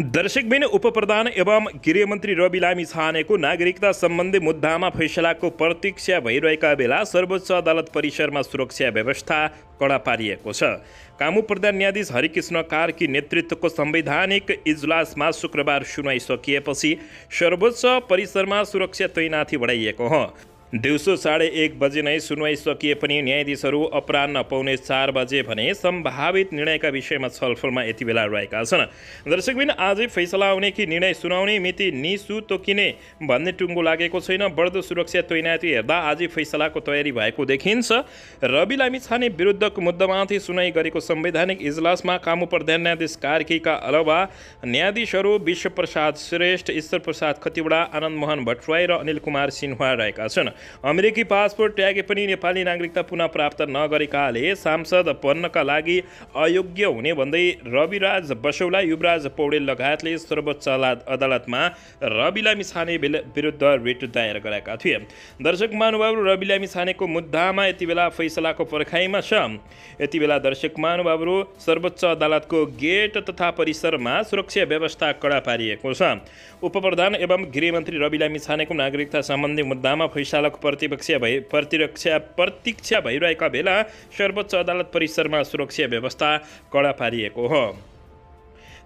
दर्शकबिन उपप्रधान एवं गृहमन्त्री रवि लामी छानेको नागरिकता सम्बन्धी मुद्दामा फैसलाको प्रतीक्षा भइरहेका बेला सर्वोच्च अदालत परिसरमा सुरक्षा व्यवस्था कडा पारिएको छ कामु प्रधान न्यायाधीश हरिकृष्ण कार्की नेतृत्वको संवैधानिक इजलासमा शुक्रबार सकिएपछि सर्वोच्च परिसरमा सुरक्षा तैनाथी बढाइएको हो दिउँसो साढे एक बजे नै सुनवाई सकिए पनि न्यायाधीशहरू अपरान्न पाउने चार बजे भने सम्भावित निर्णयका विषयमा छलफलमा यति बेला रहेका छन् दर्शकबिन आजै फैसला आउने कि निर्णय सुनाउने मिति निसु तोकिने भन्ने टुङ्गो लागेको छैन बढ्दो सुरक्षा तैनाती हेर्दा आजै फैसलाको तयारी भएको देखिन्छ रवि लामी छाने विरुद्धको मुद्दामाथि सुनवाई गरेको संवैधानिक इजलासमा कामु प्रधान न्यायाधीश कार्कीका अलावा न्यायाधीशहरू विश्वप्रसाद श्रेष्ठ ईश्वरप्रसाद खतिवडा आनन्दमोहन भट्टराई र अनिल कुमार सिन्हा रहेका छन् अमेरिकी पासपोर्ट त्यागे पनि नेपाली नागरिकता पुनः प्राप्त नगरेकाले सांसद बन्नका लागि अयोग्य हुने भन्दै रविराज बसौला युवराज पौडेल लगायतले सर्वोच्च अदालतमा रवि लामी विरुद्ध रिट दायर गराएका थिए दर्शक महानुभावहरू रवि लामी मुद्दामा यति बेला फैसलाको पर्खाइमा छ यति बेला दर्शक महानुभावहरू सर्वोच्च अदालतको गेट तथा परिसरमा सुरक्षा व्यवस्था कडा पारिएको छ उपप्रधान एवं गृहमन्त्री रवि लामी नागरिकता सम्बन्धी मुद्दामा फैसला संचालक प्रतिपक्ष भइ प्रतिरक्षा प्रतीक्षा भइरहेका बेला सर्वोच्च अदालत परिसरमा सुरक्षा व्यवस्था कडा पारिएको हो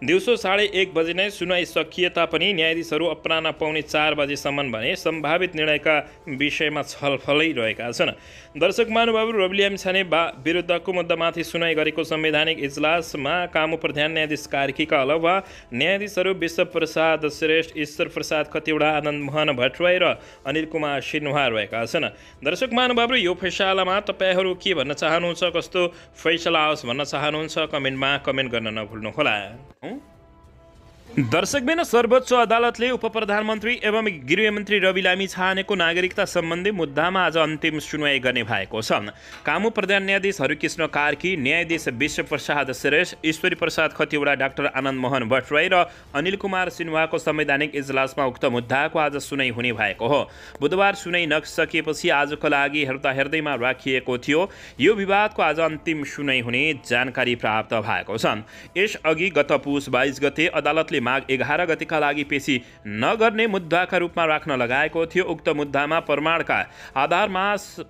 दिउँसो साढे एक बजे नै सुनाइ सकिए तापनि न्यायाधीशहरू अपनाउन पाउने चार बजेसम्म भने सम्भावित निर्णयका विषयमा छलफलै रहेका छन् दर्शक महानुभावहरू रविलियम छाने बा विरुद्धको मुद्दामाथि सुनवाई गरेको संवैधानिक इजलासमा कामु प्रधान न्यायाधीश कार्कीका अलावा न्यायाधीशहरू विश्वप्रसाद श्रेष्ठ ईश्वर प्रसाद कतिवटा आनन्द मोहन भट्टराई र अनिल कुमार सिन्हा रहेका छन् दर्शक महानुभावहरू यो फैसलामा तपाईँहरू के भन्न चाहनुहुन्छ कस्तो फैसला आओस् भन्न चाहनुहुन्छ कमेन्टमा कमेन्ट गर्न नभुल्नुहोला हैं दर्शक बिना सर्वोच्च अदालतले उप प्रधानमन्त्री एवं गृहमन्त्री रवि लामी छानेको नागरिकता सम्बन्धी मुद्दामा आज अन्तिम सुनवाई गर्ने भएको छ कामु प्रधान न्यायाधीश हरिकृष्ण कार्की न्यायाधीश विश्वप्रसाद श्रेष्ठ ईश्वरी प्रसाद खतिवडा डाक्टर आनन्द मोहन भट्टराई र अनिल कुमार सिन्हाको संवैधानिक इजलासमा उक्त मुद्दाको आज सुनाइ हुने भएको हो बुधबार सुनाइ नसकिएपछि आजको लागि हेर्दा हेर्दैमा राखिएको थियो यो विवादको आज अन्तिम सुनाइ हुने जानकारी प्राप्त भएको छ यसअघि गत पुस बाइस गते अदालतले माघ एघार गतिका लागि पेसी नगर्ने मुद्दाका रूपमा राख्न लगाएको थियो उक्त मुद्दामा प्रमाणका आधारमा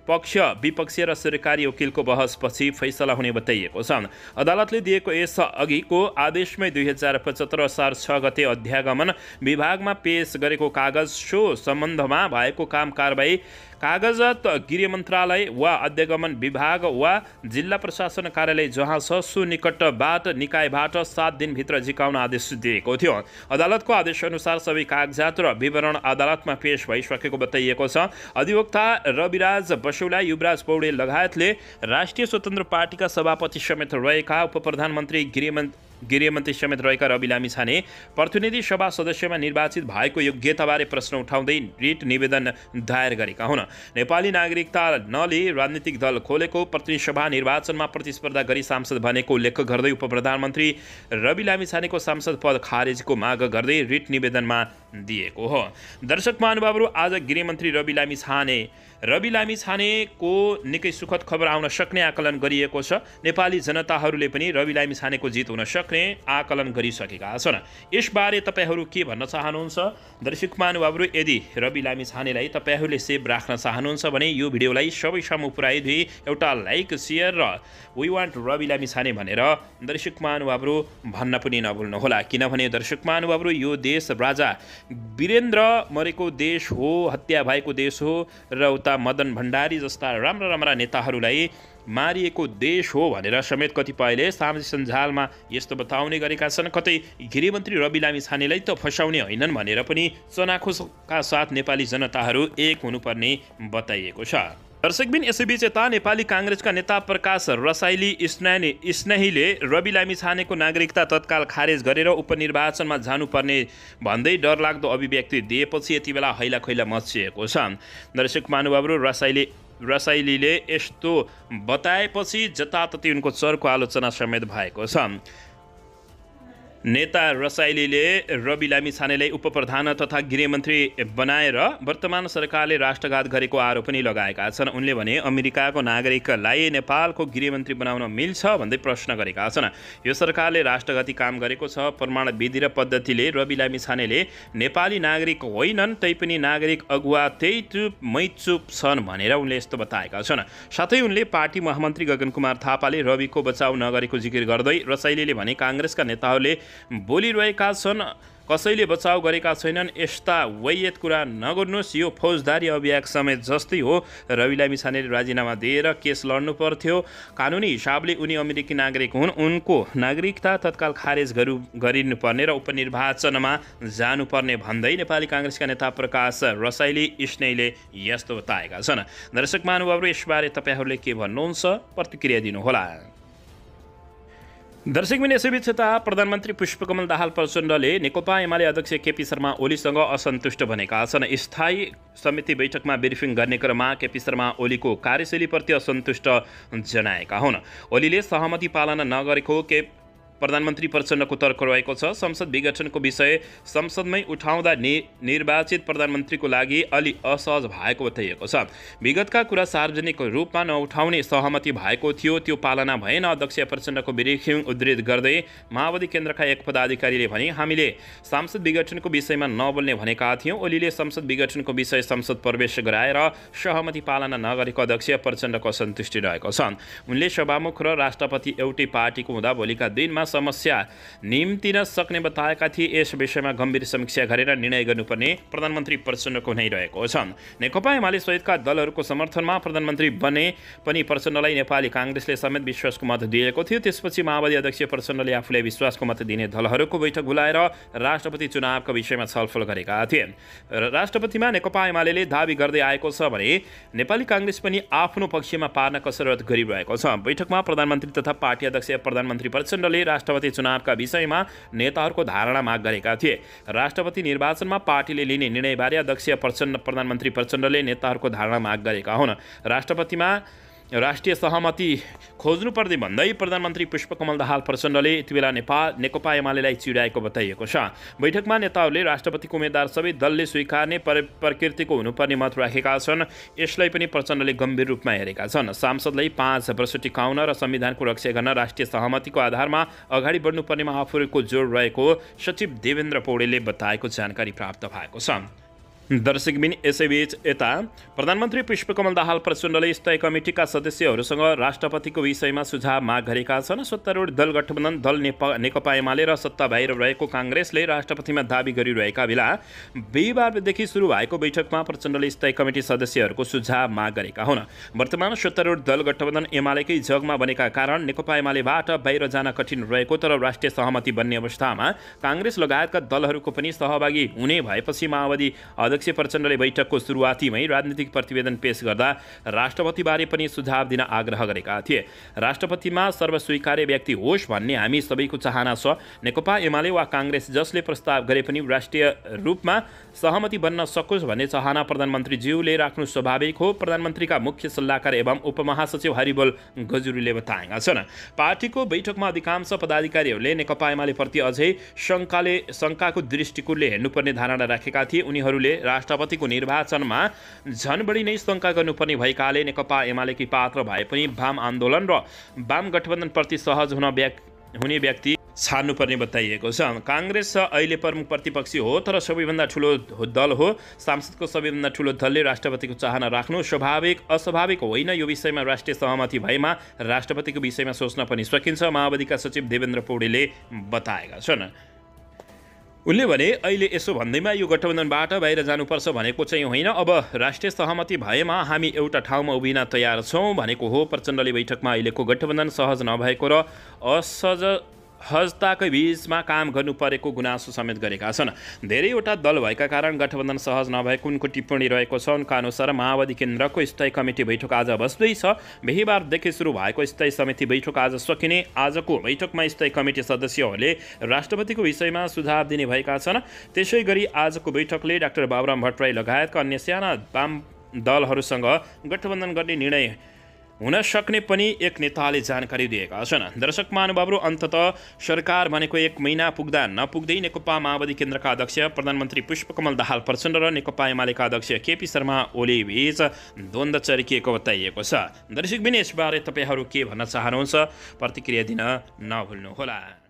पक्ष विपक्षीय र सरकारी वकिलको बहसपछि फैसला हुने बताइएको छ अदालतले दिएको यस अघिको आदेशमै दुई हजार पचहत्तर असार छ गते अध्यागमन विभागमा पेस गरेको कागज सो सम्बन्धमा भएको काम कारवाही कागजात गृह मन्त्रालय वा अध्यागमन विभाग वा जिल्ला प्रशासन कार्यालय जहाँ छ सुनिकटबाट निकायबाट सात दिनभित्र झिकाउन आदेश दिएको थियो अदालतको आदेशअनुसार सबै कागजात र विवरण अदालतमा पेस भइसकेको बताइएको छ अधिवक्ता रविराज बसुला युवराज पौडेल लगायतले राष्ट्रिय स्वतन्त्र पार्टीका सभापति समेत रहेका उप प्रधानमन्त्री गृहमन्त्री गृहमन्त्री समेत रहेका रवि लामिछाने प्रतिनिधि सभा सदस्यमा निर्वाचित भएको योग्यताबारे प्रश्न उठाउँदै रिट निवेदन दायर गरेका हुन् नेपाली नागरिकता नले राजनीतिक दल खोलेको प्रतिनिधि सभा निर्वाचनमा प्रतिस्पर्धा गरी सांसद भनेको उल्लेख गर्दै उप प्रधानमन्त्री रवि लामिछानेको सांसद पद खारेजको माग गर्दै रिट निवेदनमा दिएको हो दर्शक महानुभावहरू आज गृहमन्त्री रवि लामिछाने रवि लामी छानेको निकै सुखद खबर आउन सक्ने आकलन गरिएको छ नेपाली जनताहरूले पनि रवि लामी छानेको जित हुन सक्ने आकलन गरिसकेका छन् यसबारे तपाईँहरू के भन्न चाहनुहुन्छ दर्शक महानुभावहरू यदि रवि लामी छानेलाई तपाईँहरूले सेभ राख्न चाहनुहुन्छ भने यो भिडियोलाई सबैसम्म पुऱ्याइदिए एउटा लाइक सेयर र we want Ravi Lamichhane भनेर दर्शक महानुभावहरू भन्न पनि नभुल्नुहोला किनभने दर्शक महानुभावहरू यो देश राजा वीरेन्द्र मरेको देश हो हत्या भएको देश हो र उता जस्ता मदन भण्डारी जस्ता राम्रा राम्रा नेताहरूलाई मारिएको देश हो भनेर समेत कतिपयले सामाजिक सञ्जालमा यस्तो बताउने गरेका छन् कतै गृहमन्त्री रवि लामी छानेलाई त फसाउने होइनन् भनेर पनि चनाखोसका साथ नेपाली जनताहरू एक हुनुपर्ने बताइएको छ दर्शकबिन यसैबीच यता नेपाली काङ्ग्रेसका नेता प्रकाश रसाइली स्नानी स्नेहीले रवि लामी छानेको नागरिकता तत्काल खारेज गरेर उपनिर्वाचनमा जानुपर्ने भन्दै डरलाग्दो अभिव्यक्ति दिएपछि यति बेला हैला खैला मचिएको छ दर्शक महानुभावहरू रसाइली रसाइलीले यस्तो बताएपछि जताततै उनको चर्को आलोचना समेत भएको छ नेता रसाइलीले रवि लामिछानेलाई उपप्रधान तथा गृहमन्त्री बनाएर वर्तमान सरकारले राष्ट्रघात गरेको आरोप पनि लगाएका छन् उनले भने अमेरिकाको नागरिकलाई नेपालको गृहमन्त्री बनाउन मिल्छ भन्दै प्रश्न गरेका छन् यो सरकारले राष्ट्रघाती काम गरेको छ प्रमाण विधि र पद्धतिले रवि लामिछानेले नेपाली नागरिक होइनन् तैपनि नागरिक अगुवा त्यही चुप मै चुप छन् भनेर उनले यस्तो बताएका छन् साथै उनले पार्टी महामन्त्री गगन कुमार थापाले रविको बचाउ नगरेको जिकिर गर्दै रसाइलीले भने काङ्ग्रेसका नेताहरूले बोलिरहेका छन् कसैले बचाउ गरेका छैनन् यस्ता वैयत कुरा नगर्नुहोस् यो फौजदारी अभियान समेत जस्तै हो रवि मिसानेले राजीनामा दिएर केस लड्नु पर्थ्यो कानुनी हिसाबले उनी अमेरिकी नागरिक हुन् उनको नागरिकता तत्काल खारेज गरु गरिनुपर्ने र उपनिर्वाचनमा जानुपर्ने भन्दै नेपाली काङ्ग्रेसका नेता प्रकाश रसाइली स्नेले यस्तो बताएका छन् दर्शक महानुभावहरू यसबारे तपाईँहरूले के भन्नुहुन्छ प्रतिक्रिया दिनुहोला दर्शक मिने त प्रधानमन्त्री पुष्पकमल दाहाल प्रचण्डले नेकपा एमाले अध्यक्ष केपी शर्मा ओलीसँग असन्तुष्ट भनेका छन् स्थायी समिति बैठकमा ब्रिफिङ गर्ने क्रममा केपी शर्मा ओलीको कार्यशैलीप्रति असन्तुष्ट जनाएका हुन् ओलीले सहमति पालना नगरेको के प्रधानमन्त्री प्रचण्डको तर्क रहेको छ संसद विघटनको विषय संसदमै उठाउँदा नि निर्वाचित प्रधानमन्त्रीको लागि अलि असहज भएको बताइएको छ विगतका कुरा सार्वजनिक रूपमा नउठाउने सहमति भएको थियो त्यो पालना भएन अध्यक्ष प्रचण्डको विरेख्यौँ उद्धित गर्दै माओवादी केन्द्रका एक पदाधिकारीले भने हामीले सांसद विघटनको विषयमा नबोल्ने भनेका थियौँ ओलीले संसद विघटनको विषय संसद प्रवेश गराएर सहमति पालना नगरेको अध्यक्ष प्रचण्डको सन्तुष्टि रहेको छ उनले सभामुख र राष्ट्रपति एउटै पार्टीको हुँदा भोलिका दिनमा समस्या निम्तिन सक्ने बताएका थिए यस विषयमा गम्भीर समीक्षा गरेर निर्णय गर्नुपर्ने प्रधानमन्त्री प्रचण्डको नै रहेको छ नेकपा एमाले सहितका दलहरूको समर्थनमा प्रधानमन्त्री बने पनि प्रचण्डलाई नेपाली काङ्ग्रेसले समेत विश्वासको मत दिएको थियो त्यसपछि माओवादी अध्यक्ष प्रचण्डले आफूले विश्वासको मत दिने दलहरूको बैठक बोलाएर राष्ट्रपति चुनावको विषयमा छलफल गरेका थिए राष्ट्रपतिमा नेकपा एमाले दावी गर्दै आएको छ भने नेपाली काङ्ग्रेस पनि आफ्नो पक्षमा पार्न कसरत गरिरहेको छ बैठकमा प्रधानमन्त्री तथा पार्टी अध्यक्ष प्रधानमन्त्री प्रचण्डले राष्ट्र राष्ट्रपति चुनावका विषयमा नेताहरूको धारणा माग गरेका थिए राष्ट्रपति निर्वाचनमा पार्टीले लिने निर्णयबारे अध्यक्ष प्रचण्ड प्रधानमन्त्री प्रचण्डले नेताहरूको धारणा माग गरेका हुन् राष्ट्रपतिमा राष्ट्रिय सहमति खोज्नुपर्ने भन्दै प्रधानमन्त्री पुष्पकमल दाहाल प्रचण्डले यति बेला नेपाल नेकपा एमालेलाई चिडाएको बताइएको छ बैठकमा नेताहरूले राष्ट्रपतिको उम्मेद्वार सबै दलले स्वीकार्ने प्रकृतिको हुनुपर्ने मत राखेका छन् यसलाई पनि प्रचण्डले गम्भीर रूपमा हेरेका छन् सांसदलाई पाँच वर्ष टिकाउन र संविधानको रक्षा गर्न राष्ट्रिय सहमतिको आधारमा अगाडि बढ्नुपर्नेमा आफूको जोड रहेको सचिव देवेन्द्र पौडेलले बताएको जानकारी प्राप्त भएको छ दर्शकबिन यसैबीच यता प्रधानमन्त्री पुष्पकमल दाहाल प्रचण्डले स्थायी कमिटिका सदस्यहरूसँग राष्ट्रपतिको विषयमा सुझाव माग गरेका छन् सत्तारूढ दल गठबन्धन दल नेपा नेकपा एमाले र सत्ता बाहिर रहेको काङ्ग्रेसले राष्ट्रपतिमा दावी गरिरहेका बेला बिहिबारदेखि सुरु भएको बैठकमा प्रचण्डले स्थायी कमिटी सदस्यहरूको सुझाव माग गरेका हुन् वर्तमान सत्तारूढ दल गठबन्धन एमालेकै जगमा बनेका कारण नेकपा एमालेबाट बाहिर जान कठिन रहेको तर राष्ट्रिय सहमति बन्ने अवस्थामा काङ्ग्रेस लगायतका दलहरूको पनि सहभागी हुने भएपछि माओवादी अध्यक्ष प्रचण्डले बैठकको सुरुवातीमै राजनीतिक प्रतिवेदन पेश गर्दा राष्ट्रपतिबारे पनि सुझाव दिन आग्रह गरेका थिए राष्ट्रपतिमा सर्वस्वीकार्य व्यक्ति होस् भन्ने हामी सबैको चाहना छ नेकपा एमाले वा काङ्ग्रेस जसले प्रस्ताव गरे पनि राष्ट्रिय रूपमा सहमति बन्न सकोस् भन्ने चाहना प्रधानमन्त्रीज्यूले राख्नु स्वाभाविक हो प्रधानमन्त्रीका मुख्य सल्लाहकार एवं उपमहासचिव हरिबोल गजुरीले बताएका छन् पार्टीको बैठकमा अधिकांश पदाधिकारीहरूले नेकपा एमाले प्रति अझै शङ्काले शङ्काको दृष्टिकोणले हेर्नुपर्ने धारणा राखेका थिए उनीहरूले राष्ट्रपतिको निर्वाचनमा झन बढी नै शङ्का गर्नुपर्ने भएकाले नेकपा एमालेकी पात्र भए पनि वाम आन्दोलन र वाम गठबन्धनप्रति सहज हुन व्यक् हुने व्यक्ति छान्नुपर्ने बताइएको छ काङ्ग्रेस अहिले प्रमुख प्रतिपक्षी हो तर सबैभन्दा ठुलो दल हो सांसदको सबैभन्दा ठुलो दलले राष्ट्रपतिको चाहना राख्नु स्वाभाविक अस्वाभाविक होइन यो विषयमा राष्ट्रिय सहमति भएमा राष्ट्रपतिको विषयमा सोच्न पनि सकिन्छ माओवादीका सचिव देवेन्द्र पौडेले बताएका छन् उनले भने अहिले यसो भन्दैमा यो गठबन्धनबाट बाहिर जानुपर्छ भनेको चाहिँ होइन अब राष्ट्रिय सहमति भएमा हामी एउटा ठाउँमा उभिन तयार छौँ भनेको हो प्रचण्डले बैठकमा अहिलेको गठबन्धन सहज नभएको र असहज हजताकै बिचमा काम गर्नु परेको गुनासो समेत गरेका छन् धेरैवटा दल भएका कारण गठबन्धन सहज नभएको उनको टिप्पणी रहेको छ उनका अनुसार माओवादी केन्द्रको स्थायी कमिटी बैठक आज बस्दैछ बिहिबारदेखि सुरु भएको स्थायी समिति बैठक आज सकिने आजको बैठकमा स्थायी कमिटी सदस्यहरूले राष्ट्रपतिको विषयमा सुझाव दिने भएका छन् त्यसै गरी आजको बैठकले डाक्टर बाबुराम भट्टराई लगायतका अन्य साना वाम दलहरूसँग गठबन्धन गर्ने निर्णय हुन सक्ने पनि एक नेताले जानकारी दिएका छन् दर्शक महानुभावहरू अन्तत सरकार भनेको एक महिना पुग्दा नपुग्दै नेकपा माओवादी केन्द्रका अध्यक्ष प्रधानमन्त्री पुष्पकमल दाहाल प्रचण्ड र नेकपा एमालेका अध्यक्ष केपी शर्मा ओली बीच द्वन्द्व चर्किएको बताइएको छ दर्शक दर्शकबिन यसबारे तपाईँहरू के भन्न चाहनुहुन्छ प्रतिक्रिया दिन नभुल्नुहोला